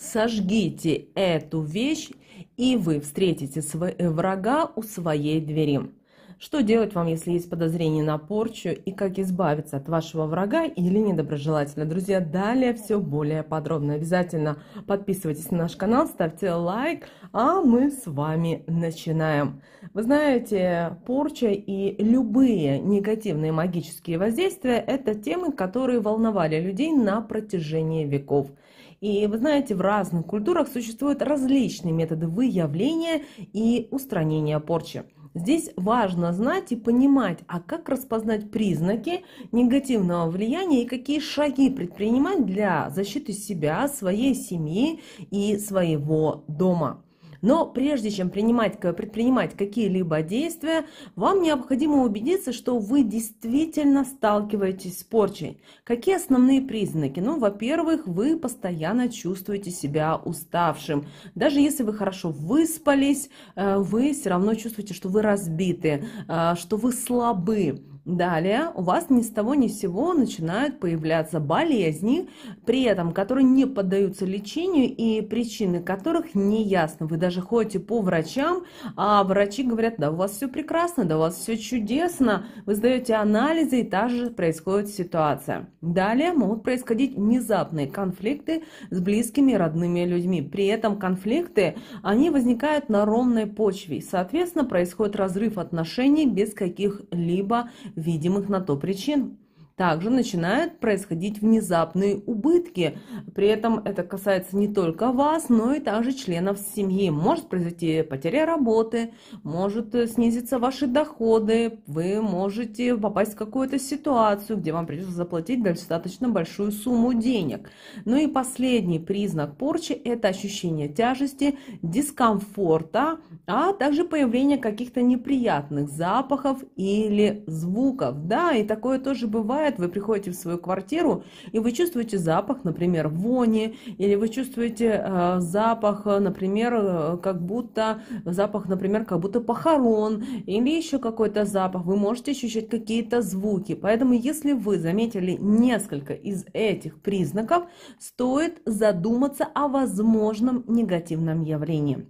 Сожгите эту вещь, и вы встретите э, врага у своей двери. Что делать вам, если есть подозрение на порчу, и как избавиться от вашего врага или недоброжелателя? Друзья, далее все более подробно. Обязательно подписывайтесь на наш канал, ставьте лайк, а мы с вами начинаем. Вы знаете, порча и любые негативные магические воздействия – это темы, которые волновали людей на протяжении веков – и вы знаете, в разных культурах существуют различные методы выявления и устранения порчи. Здесь важно знать и понимать, а как распознать признаки негативного влияния и какие шаги предпринимать для защиты себя, своей семьи и своего дома. Но прежде чем принимать, предпринимать какие-либо действия, вам необходимо убедиться, что вы действительно сталкиваетесь с порчей. Какие основные признаки? Ну, во-первых, вы постоянно чувствуете себя уставшим. Даже если вы хорошо выспались, э, вы все равно чувствуете, что вы разбиты, э, что вы слабы. Далее у вас ни с того ни с сего начинают появляться болезни, при этом которые не поддаются лечению и причины которых не ясны. Вы даже ходите по врачам, а врачи говорят, да у вас все прекрасно, да у вас все чудесно. Вы сдаете анализы и та же происходит ситуация. Далее могут происходить внезапные конфликты с близкими и родными людьми. При этом конфликты, они возникают на ровной почве. Соответственно, происходит разрыв отношений без каких-либо видимых на то причин также начинают происходить внезапные убытки. При этом это касается не только вас, но и также членов семьи. Может произойти потеря работы, может э, снизиться ваши доходы, вы можете попасть в какую-то ситуацию, где вам придется заплатить достаточно большую сумму денег. Ну и последний признак порчи – это ощущение тяжести, дискомфорта, а также появление каких-то неприятных запахов или звуков. Да, и такое тоже бывает бывает, вы приходите в свою квартиру, и вы чувствуете запах, например, вони, или вы чувствуете э, запах, э, например, э, как будто, запах, например, как будто похорон, или еще какой-то запах, вы можете ощущать какие-то звуки. Поэтому, если вы заметили несколько из этих признаков, стоит задуматься о возможном негативном явлении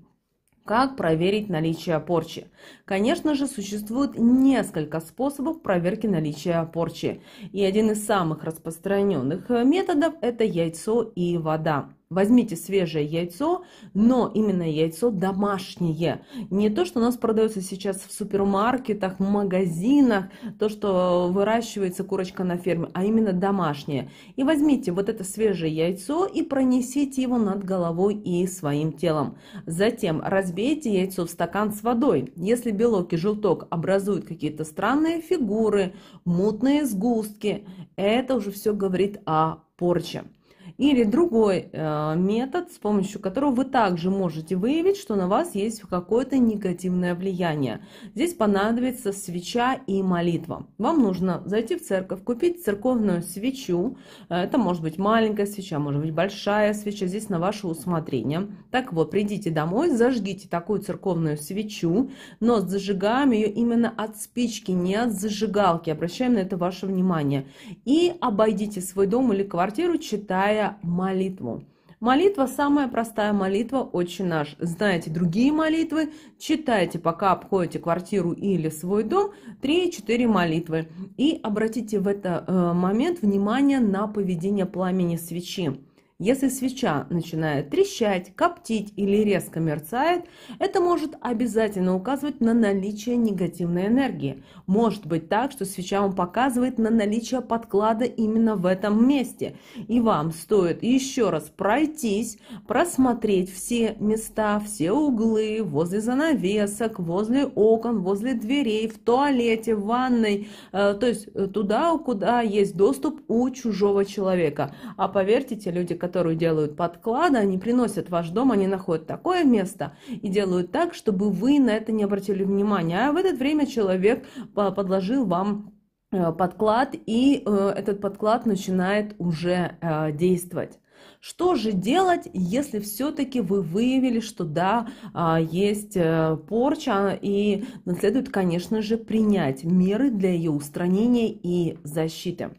как проверить наличие порчи. Конечно же, существует несколько способов проверки наличия порчи. И один из самых распространенных э, методов – это яйцо и вода. Возьмите свежее яйцо, но именно яйцо домашнее. Не то, что у нас продается сейчас в супермаркетах, в магазинах, то, что выращивается курочка на ферме, а именно домашнее. И возьмите вот это свежее яйцо и пронесите его над головой и своим телом. Затем разбейте яйцо в стакан с водой. Если белок и желток образуют какие-то странные фигуры, мутные сгустки, это уже все говорит о порче. Или другой э, метод, с помощью которого вы также можете выявить, что на вас есть какое-то негативное влияние. Здесь понадобится свеча и молитва. Вам нужно зайти в церковь, купить церковную свечу. Э, это может быть маленькая свеча, может быть большая свеча. Здесь на ваше усмотрение. Так вот, придите домой, зажгите такую церковную свечу, но зажигаем ее именно от спички, не от зажигалки. Обращаем на это ваше внимание. И обойдите свой дом или квартиру, читая молитву. Молитва, самая простая молитва очень наш». Знаете другие молитвы, читайте, пока обходите квартиру или свой дом, 3-4 молитвы. И обратите в этот э, момент внимание на поведение пламени свечи. Если свеча начинает трещать, коптить или резко мерцает, это может обязательно указывать на наличие негативной энергии. Может быть так, что свеча вам показывает на наличие подклада именно в этом месте. И вам стоит еще раз пройтись, просмотреть все места, все углы, возле занавесок, возле окон, возле дверей, в туалете, в ванной, э, то есть э, туда, куда есть доступ у чужого человека. А поверьте, те люди, которые которую делают подклады, они приносят в ваш дом, они находят такое место и делают так, чтобы вы на это не обратили внимания. А в это время человек а, подложил вам э, подклад, и э, этот подклад начинает уже э, действовать. Что же делать, если все-таки вы выявили, что да, а, есть порча, и следует, конечно же, принять меры для ее устранения и защиты.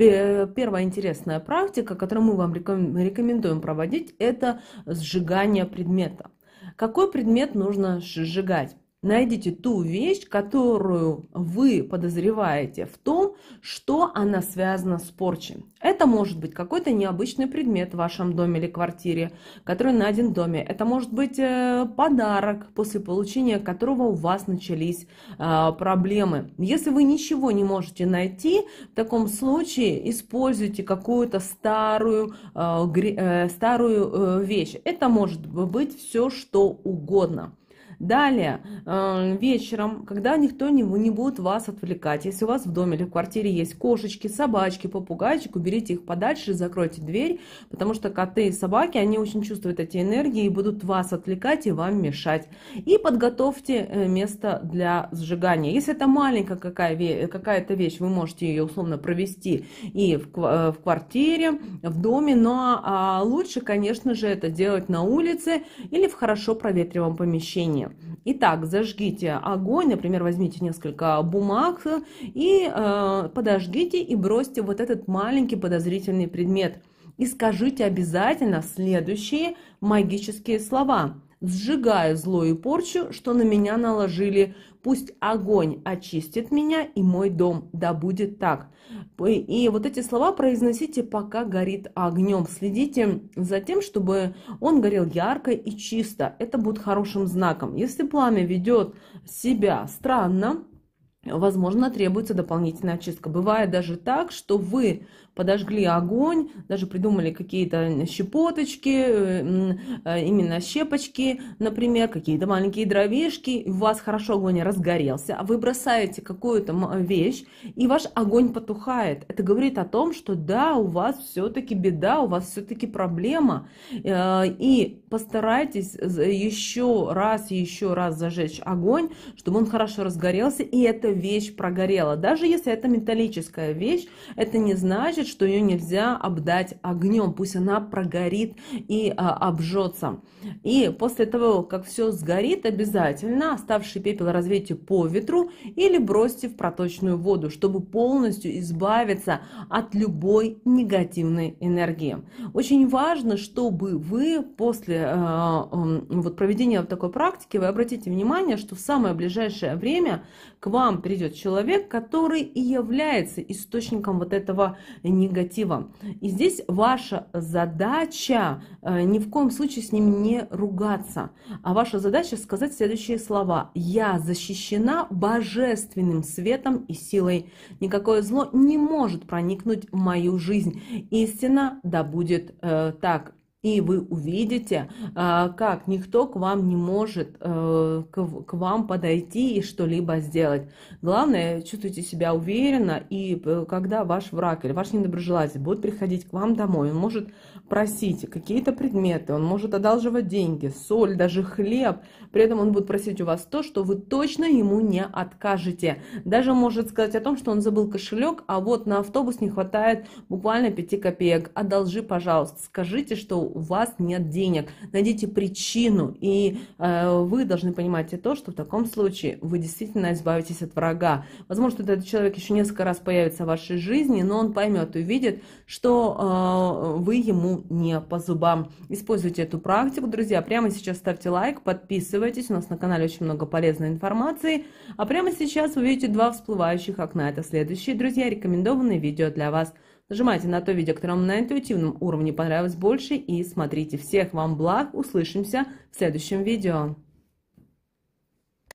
Первая интересная практика, которую мы вам рекомендуем проводить, это сжигание предмета. Какой предмет нужно сжигать? Найдите ту вещь, которую вы подозреваете в том, что она связана с порчей. Это может быть какой-то необычный предмет в вашем доме или квартире, который найден в доме. Это может быть э, подарок, после получения которого у вас начались э, проблемы. Если вы ничего не можете найти, в таком случае используйте какую-то старую, э, старую вещь. Это может быть все что угодно. Далее, э, вечером, когда никто не, не будет вас отвлекать, если у вас в доме или в квартире есть кошечки, собачки, попугайчик, уберите их подальше и закройте дверь, потому что коты и собаки, они очень чувствуют эти энергии и будут вас отвлекать и вам мешать. И подготовьте э, место для сжигания. Если это маленькая какая, какая-то вещь, вы можете ее условно провести и в, э, в квартире, в доме, но а лучше, конечно же, это делать на улице или в хорошо проветриваемом помещении. Итак, зажгите огонь, например, возьмите несколько бумаг и э, подожгите и бросьте вот этот маленький подозрительный предмет. И скажите обязательно следующие магические слова сжигаю зло порчу, что на меня наложили. Пусть огонь очистит меня и мой дом, да будет так». И вот эти слова произносите, пока горит огнем. Следите за тем, чтобы он горел ярко и чисто. Это будет хорошим знаком. Если пламя ведет себя странно, Возможно, требуется дополнительная очистка. Бывает даже так, что вы подожгли огонь, даже придумали какие-то щепоточки, э, э, именно щепочки, например, какие-то маленькие дровишки, у вас хорошо огонь разгорелся, а вы бросаете какую-то вещь, и ваш огонь потухает. Это говорит о том, что да, у вас все-таки беда, у вас все-таки проблема, э, и постарайтесь еще раз и еще раз зажечь огонь, чтобы он хорошо разгорелся, и эта вещь прогорела. Даже если это металлическая вещь, это не значит, что ее нельзя обдать огнем, пусть она прогорит и а, обжжется. И после того, как все сгорит, обязательно оставший пепел развейте по ветру или бросьте в проточную воду, чтобы полностью избавиться от любой негативной энергии. Очень важно, чтобы вы после а, вот проведения такой практики, вы обратите внимание, что в самое ближайшее время к вам придет человек, который и является источником вот этого негативом. И здесь ваша задача э, ни в коем случае с ним не ругаться, а ваша задача сказать следующие слова. Я защищена божественным светом и силой. Никакое зло не может проникнуть в мою жизнь. Истина да будет э, так. И вы увидите, а, как никто к вам не может э, к вам подойти и что-либо сделать. Главное, чувствуйте себя уверенно, и э, когда ваш враг или ваш недоброжелатель будет приходить к вам домой, он может просить какие-то предметы, он может одалживать деньги, соль, даже хлеб. При этом он будет просить у вас то, что вы точно ему не откажете. Даже может сказать о том, что он забыл кошелек, а вот на автобус не хватает буквально 5 копеек. Одолжи, пожалуйста, скажите, что у вас нет денег. Найдите причину, и э, вы должны понимать и то, что в таком случае вы действительно избавитесь от врага. Возможно, этот человек еще несколько раз появится в вашей жизни, но он поймет и увидит, что э, вы ему не по зубам. Используйте эту практику, друзья. Прямо сейчас ставьте лайк, подписывайтесь. У нас на канале очень много полезной информации. А прямо сейчас вы видите два всплывающих окна. Это следующие, друзья, рекомендованные видео для вас. Нажимайте на то видео, которое вам на интуитивном уровне понравилось больше и смотрите. Всех вам благ. Услышимся в следующем видео.